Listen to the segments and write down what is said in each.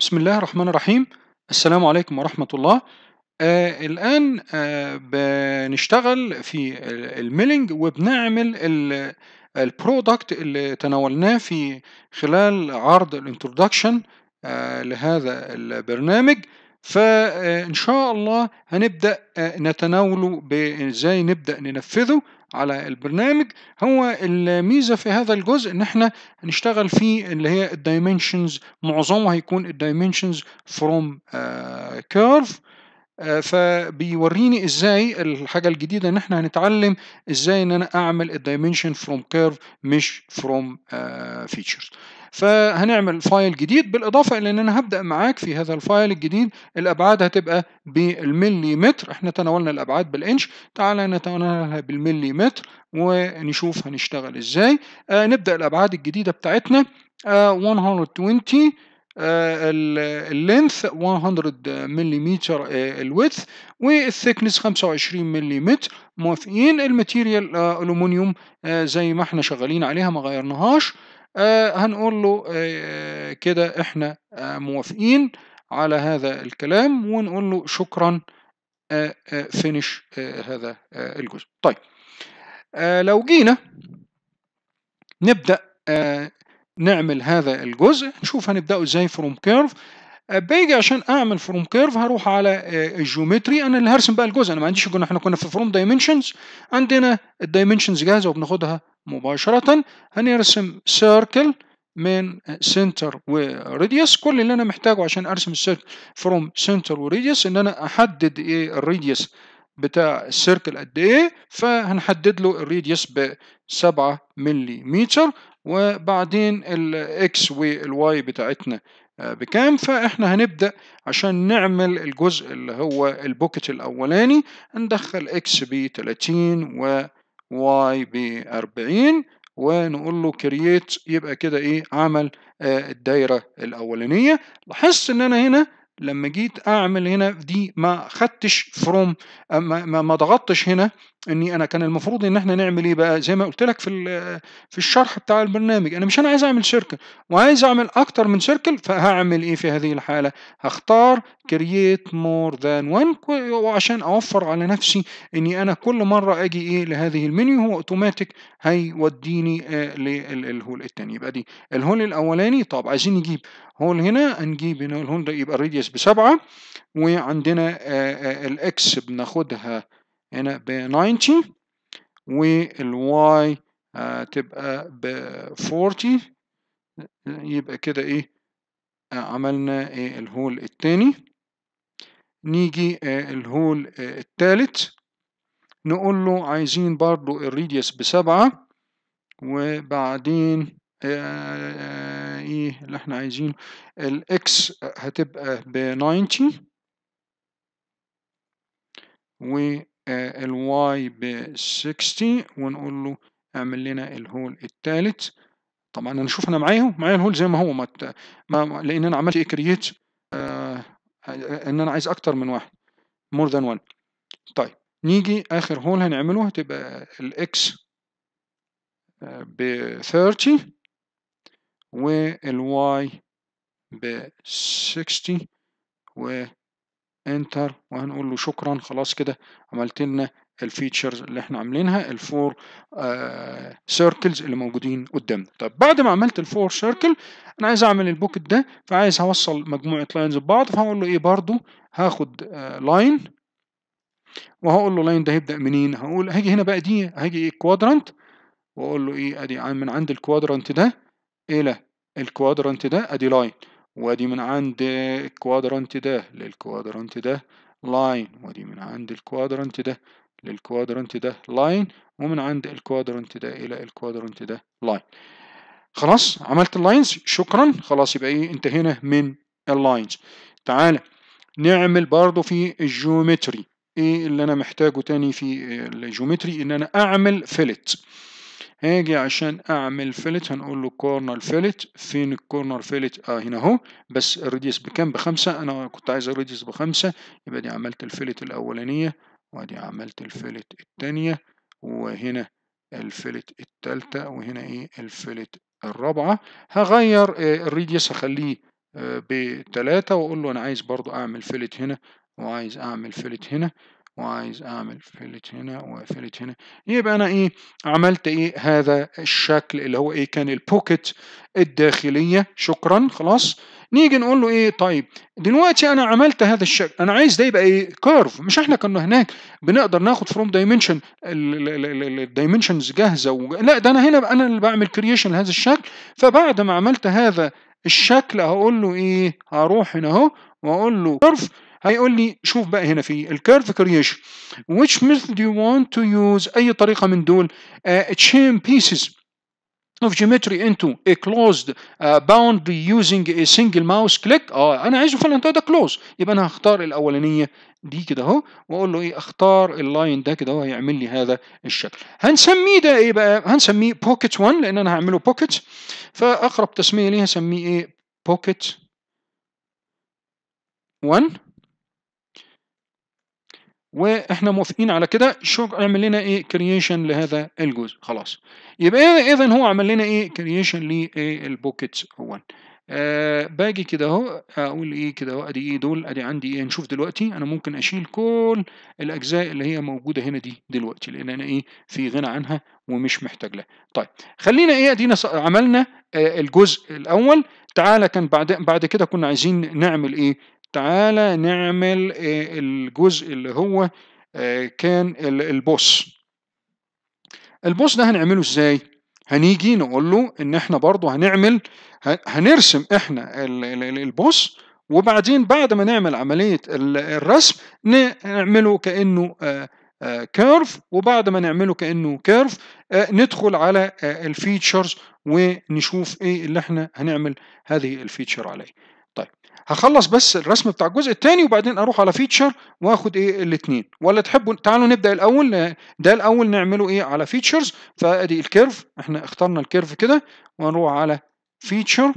بسم الله الرحمن الرحيم السلام عليكم ورحمة الله آه الآن آه بنشتغل في الميلينج وبنعمل البرودكت اللي تناولناه في خلال عرض الانترودكشن آه uh, لهذا البرنامج فإن uh, شاء الله هنبدأ نتناوله بإزاي نبدأ ننفذه على البرنامج هو الميزة في هذا الجزء ان احنا هنشتغل فيه اللي هي الدايمنشنز معظمه هيكون الدايمنشنز فروم كيرف فبيوريني ازاي الحاجه الجديده ان احنا هنتعلم ازاي ان انا اعمل الدايمنشن فروم كيرف مش فروم فيتشرز آه، فهنعمل فايل جديد بالاضافه الى ان انا هبدا معاك في هذا الفايل الجديد الابعاد هتبقى بالمليمتر احنا تناولنا الابعاد بالانش تعالى نتناولها بالمليمتر ونشوف هنشتغل ازاي آه نبدا الابعاد الجديده بتاعتنا آه 120 اللينث 100 ملم الويدث والثيكنس 25 ملم موافقين الماتيريال الومنيوم آه، آه، زي ما احنا شغالين عليها ما غيرناهاش آه، هنقول له آه، كده احنا آه، موافقين على هذا الكلام ونقول له شكرا فينش هذا الجزء طيب لو جينا نبدأ نعمل هذا الجزء نشوف هنبدأه ازاي فروم كيرف باجي عشان اعمل فروم كيرف هروح على الجيومتري انا اللي هرسم بقى الجزء انا ما عنديش احنا كنا في فروم دايمنشنز عندنا الدايمنشنز جاهزه وبناخدها مباشرة هنرسم سيركل من سنتر وريديوس كل اللي انا محتاجه عشان ارسم السيركل فروم سنتر وريديوس ان انا احدد ايه الريديوس بتاع السيركل قد ايه فهنحدد له الريديوس ب 7 ملم وبعدين الاكس والواي بتاعتنا آه، بكام فاحنا هنبدا عشان نعمل الجزء اللي هو البوكت الاولاني هندخل اكس ب 30 و واي ب 40 ونقول له كرييت يبقى كده ايه عمل آه الدايره الاولانيه لاحظ ان انا هنا لما جيت اعمل هنا دي ما خدتش فروم آه، ما ضغطتش هنا اني انا كان المفروض ان احنا نعمل ايه بقى زي ما قلت لك في في الشرح بتاع البرنامج انا مش انا عايز اعمل سيركل وعايز اعمل اكتر من سيركل فهعمل ايه في هذه الحاله هختار كرييت مور ذان وان وعشان اوفر على نفسي اني انا كل مره اجي ايه لهذه المنيو هو اوتوماتيك هيوديني للهول الثاني يبقى دي الهول الاولاني طب عايزين نجيب هول هنا هنجيب هنا الهول ده يبقى الريديوس بسبعه وعندنا آه، آه، الاكس بناخدها هنا ب 90 والواي آه، تبقى ب 40 يبقى كده ايه آه، عملنا إيه الهول الثاني نيجي آه، الهول الثالث نقول له عايزين برضو الريديوس بسبعة وبعدين ايه اللي احنا عايزين الاكس هتبقى ب 90 آه، الواي ب 60 ونقول له اعمل لنا الهول الثالث طبعا انا شوف انا معايا معايا الهول زي ما هو ما, لان انا عملت كرييت إيه، آه، آه، ان انا عايز اكتر من واحد مور ذان 1 طيب نيجي اخر هول هنعمله هتبقى الاكس ب 30 والواي ب 60 و انتر وهنقول له شكرا خلاص كده عملت لنا الفيتشرز اللي احنا عاملينها الفور سيركلز آه، اللي موجودين قدامنا طب بعد ما عملت الفور سيركل انا عايز اعمل البوكت ده فعايز اوصل مجموعه لاينز ببعض فهقول له ايه برضو هاخد لاين آه، وهقول له لاين ده هيبدا منين هقول هاجي هنا بقى دي هاجي ايه كوادرانت واقول له ايه ادي من عند الكوادرانت ده الى الكوادرانت ده ادي لاين وادي من عند الكوادرانت ده للكوادرانت ده لاين ودي من عند الكوادرانت ده للكوادرانت ده لاين ومن عند الكوادرانت ده الى الكوادرانت ده لاين خلاص عملت اللاينز شكرا خلاص يبقى ايه انتهينا من اللاينز تعالى نعمل برضو في الجيومتري ايه اللي انا محتاجه تاني في الجيومتري ان انا اعمل فيلت هاجي عشان اعمل فيلت هنقول له كورنر فيلت فين الكورنر فيلت اه هنا اهو بس الريديوس بكام بخمسة انا كنت عايز الريديوس بخمسة يبقى دي عملت الفيلت الاولانية وادي عملت الفيلت التانية وهنا الفيلت التالتة وهنا ايه الفيلت الرابعة هغير آه، الريديوس هخليه آه، بتلاتة واقول له انا عايز برضو اعمل فيلت هنا وعايز اعمل فيلت هنا وعايز اعمل فيلت هنا وفيلت هنا يبقى انا ايه عملت ايه هذا الشكل اللي هو ايه كان البوكت الداخليه شكرا خلاص نيجي نقول له ايه طيب دلوقتي انا عملت هذا الشكل انا عايز ده يبقى ايه كيرف مش احنا كنا هناك بنقدر ناخد فروم دايمنشن الدايمنشنز جاهزه و... لا ده انا هنا انا اللي بعمل كرييشن لهذا الشكل فبعد ما عملت هذا الشكل هقول له ايه هروح هنا اهو واقول له كيرف هيقول لي شوف بقى هنا في الكيرف كرييشن which method you want to use اي طريقه من دول uh, chain pieces of geometry into a closed uh, boundary using a single mouse click اه انا عايزه فعلا ده كلوز يبقى انا هختار الاولانيه دي كده اهو واقول له ايه اختار اللاين ده كده اهو هيعمل لي هذا الشكل هنسميه ده ايه بقى هنسميه بوكيت 1 لان انا هعمله بوكيت فاقرب تسميه ليه هسميه ايه بوكيت 1 واحنا موافقين على كده شو اعمل لنا ايه كرييشن لهذا الجزء خلاص يبقى اذا هو عمل لنا ايه كرييشن للبوكيتس هو آه باجي كده اهو اقول ايه كده اهو ادي ايه دول ادي عندي ايه نشوف دلوقتي انا ممكن اشيل كل الاجزاء اللي هي موجوده هنا دي دلوقتي لان انا ايه في غنى عنها ومش محتاج لها طيب خلينا ايه ادينا عملنا آه الجزء الاول تعالى كان بعد بعد كده كنا عايزين نعمل ايه تعالى نعمل آه، الجزء اللي هو آه، كان البوس البوس ده هنعمله ازاي هنيجي نقول له ان احنا برضو هنعمل هنرسم احنا البوس وبعدين بعد ما نعمل عملية الرسم نعمله كأنه كيرف آه، وبعد ما نعمله كأنه كيرف ندخل على الفيتشرز ونشوف ايه اللي احنا هنعمل هذه الفيتشر عليه طيب هخلص بس الرسم بتاع الجزء الثاني وبعدين اروح على فيتشر واخد ايه الاثنين ولا تحبوا تعالوا نبدا الاول ده الاول نعمله ايه على فيتشرز فادي الكيرف احنا اخترنا الكيرف كده ونروح على فيتشر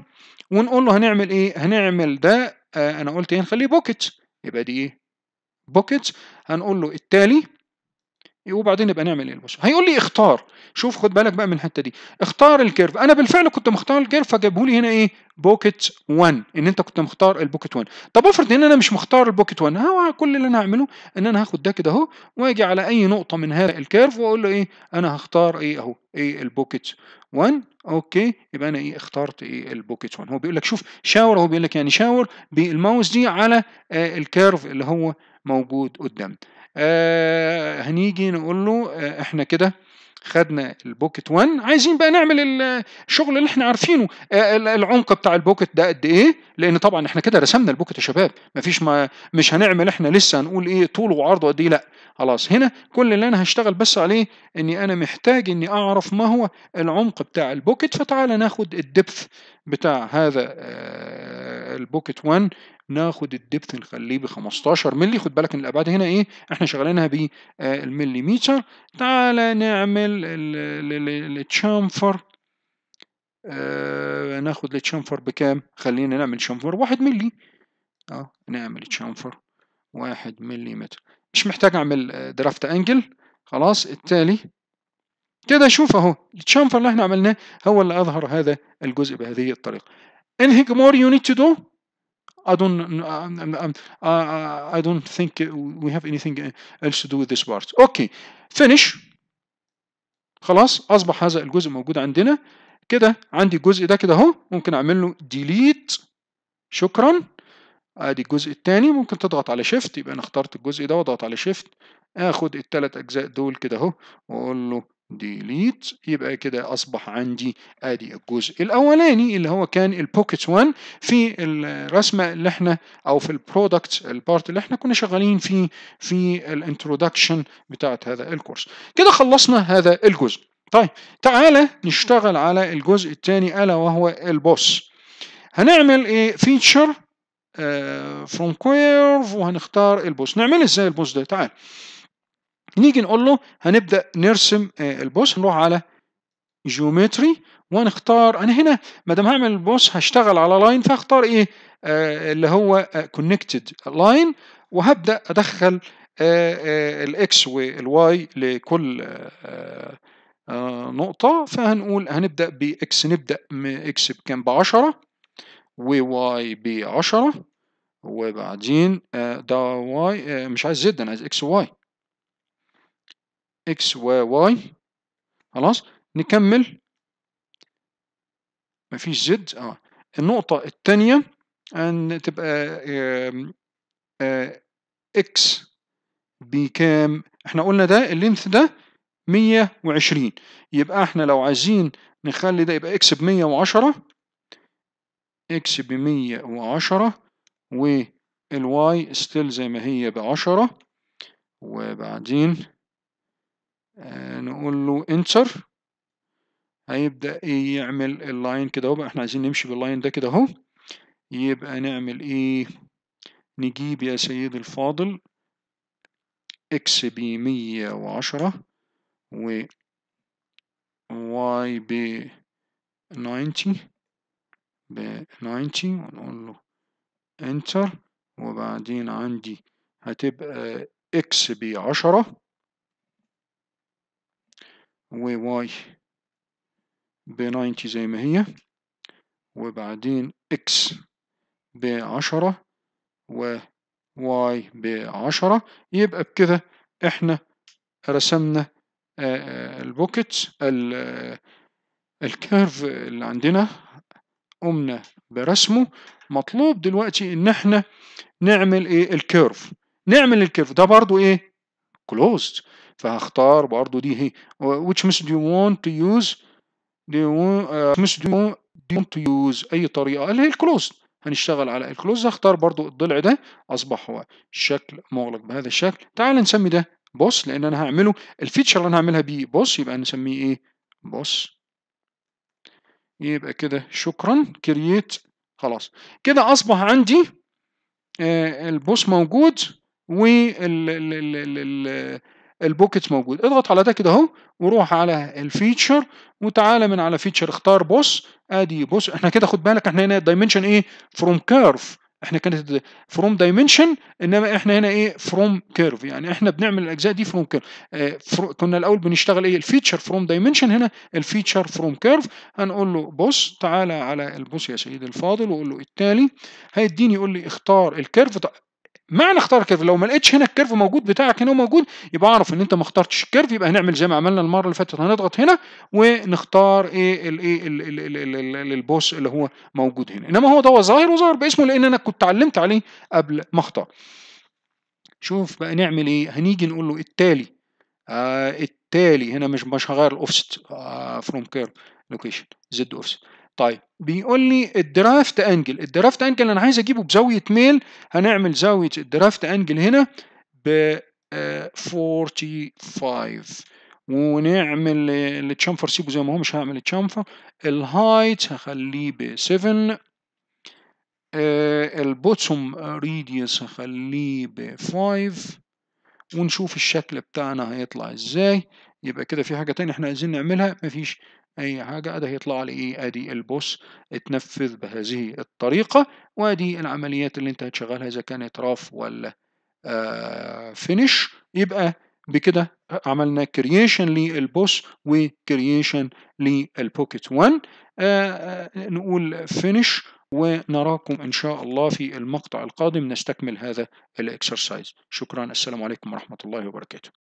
ونقول له هنعمل ايه هنعمل ده آه انا قلت ايه نخليه بوكيت يبقى دي ايه بوكيت هنقول له التالي وبعدين يبقى نعمل ايه هيقول لي اختار شوف خد بالك بقى من الحته دي اختار الكيرف انا بالفعل كنت مختار الكيرف فجابه لي هنا ايه بوكيت 1 ان انت كنت مختار البوكيت 1 طب افرض ان انا مش مختار البوكيت 1 هو كل اللي انا هعمله ان انا هاخد ده كده اهو واجي على اي نقطه من هذا الكيرف واقول له ايه انا هختار ايه اهو ايه البوكيت 1 اوكي يبقى انا ايه اخترت ايه البوكيت 1 هو بيقول لك شوف شاور هو بيقول لك يعني شاور بالماوس دي على آه الكيرف اللي هو موجود قدام آه هنيجي نقول له آه احنا كده خدنا البوكت 1 عايزين بقى نعمل الشغل اللي احنا عارفينه آه، العمق بتاع البوكت ده قد ايه لان طبعا احنا كده رسمنا البوكت يا شباب مفيش ما مش هنعمل احنا لسه هنقول ايه طوله وعرضه قد ايه لا خلاص هنا كل اللي انا هشتغل بس عليه اني انا محتاج اني اعرف ما هو العمق بتاع البوكت فتعال ناخد الدبث بتاع هذا آه، البوكت 1 ناخد الدبث نخليه ب 15 مللي خد بالك ان الابعاد هنا ايه احنا شغالينها بالمليمتر آه، تعالى نعمل التشامفر آه ناخد التشامفر بكام خلينا نعمل شامفر 1 مللي اه نعمل تشامفر 1 ملي مش محتاج اعمل آه، درافت انجل خلاص التالي كده شوف اهو الشامفر اللي احنا عملناه هو اللي اظهر هذا الجزء بهذه الطريقه anything more you need to do I don't I, I, I don't think we have anything else to do with this part okay finish خلاص اصبح هذا الجزء موجود عندنا كده عندي الجزء ده كده اهو ممكن اعمل له delete شكرا ادي الجزء الثاني ممكن تضغط على شيفت يبقى انا اخترت الجزء ده واضغط على شيفت اخد الثلاث اجزاء دول كده اهو واقول له ديليت يبقى كده اصبح عندي ادي الجزء الاولاني اللي هو كان البوكيت 1 في الرسمه اللي احنا او في البرودكت البارت اللي احنا كنا شغالين فيه في الانترودكشن بتاعت هذا الكورس كده خلصنا هذا الجزء طيب تعالى نشتغل على الجزء الثاني الا وهو البوس هنعمل ايه فيتشر فروم كويرف وهنختار البوس نعمل ازاي البوس ده تعال نيجي نقول له هنبدأ نرسم آه، البوس نروح على جيومتري ونختار انا هنا ما دام هعمل البوس هشتغل على لاين فاختار ايه آه اللي هو كونكتد آه، لاين وهبدا ادخل آه، الاكس والواي لكل نقطه فهنقول هنبدا باكس نبدا اكس بكام ب 10 وواي ب 10 وبعدين ده واي مش عايز زد انا عايز اكس واي اكس وواي خلاص نكمل مفيش زد اه النقطة الثانية ان تبقى اكس آه، بكام احنا قلنا ده اللينث ده 120 يبقى احنا لو عايزين نخلي ده يبقى اكس ب 110 اكس ب 110 والواي ستيل زي ما هي ب 10 وبعدين آه، نقول له انشر هيبدأ يعمل اللاين كده اهو بقى احنا عايزين نمشي باللاين ده كده اهو يبقى نعمل ايه نجيب يا سيد الفاضل اكس ب 110 و واي ب 90 ب 90 ونقول له انتر وبعدين عندي هتبقى اكس ب 10 وواي 90 زي ما هي وبعدين اكس ب 10 وواي 10 يبقى بكده احنا رسمنا آه، آه، البوكيتس الكيرف اللي عندنا قمنا برسمه مطلوب دلوقتي ان احنا نعمل ايه الكيرف نعمل الكيرف ده برضو ايه كلوزد فهختار برضو دي هي which مش do you want to use do you want, uh, which do you, want to use أي طريقة اللي هي الكلوز هنشتغل على الكلوز هختار برضو الضلع ده أصبح هو شكل مغلق بهذا الشكل تعال نسمي ده بوس لأن أنا هعمله الفيتشر اللي أنا هعملها بيه بوس يبقى نسميه إيه بوس يبقى كده شكرا كرييت خلاص كده أصبح عندي آه البوس موجود وال البوكيت موجود اضغط على ده كده اهو وروح على الفيتشر وتعالى من على فيتشر اختار بوس ادي بوس احنا كده خد بالك احنا هنا الدايمنشن ايه فروم كيرف احنا كانت فروم دايمنشن انما احنا هنا ايه فروم كيرف يعني احنا بنعمل الاجزاء دي فروم كيرف اه فر... كنا الاول بنشتغل ايه الفيتشر فروم دايمنشن هنا الفيتشر فروم كيرف هنقول له بوس تعالى على البوس يا سيدي الفاضل وقول له التالي هيديني يقول لي اختار الكيرف معنى اختار الكيرف لو ما لقيتش هنا الكيرف موجود بتاعك هنا موجود يبقى اعرف ان انت ما اخترتش الكيرف يبقى هنعمل زي ما عملنا المره اللي فاتت هنضغط هنا ونختار ايه الايه البوس اللي هو موجود هنا انما هو ده ظاهر وظاهر باسمه لان انا كنت اتعلمت عليه قبل ما اختار شوف بقى نعمل ايه هنيجي نقول له التالي آه التالي هنا مش مش هغير الاوفست آه فروم كيرف لوكيشن زد اوفست طيب بيقول لي الدرافت انجل الدرافت انجل انا عايز اجيبه بزاويه ميل هنعمل زاويه الدرافت انجل هنا ب 45 آه، ونعمل التشامفر سيبه زي ما هو مش هعمل التشامفر الهايت هخليه ب 7 البوتسوم ريديوس هخليه ب 5 ونشوف الشكل بتاعنا هيطلع ازاي يبقى كده في حاجه تانية احنا عايزين نعملها مفيش أي حاجة ده هيطلع لي إيه أدي البوس اتنفذ بهذه الطريقة وأدي العمليات اللي أنت هتشغلها إذا كانت راف ولا آه، فينش يبقى بكده عملنا كرييشن للبوس وكرييشن للبوكيت 1 نقول فينش ونراكم إن شاء الله في المقطع القادم نستكمل هذا الإكسرسايز شكرا السلام عليكم ورحمة الله وبركاته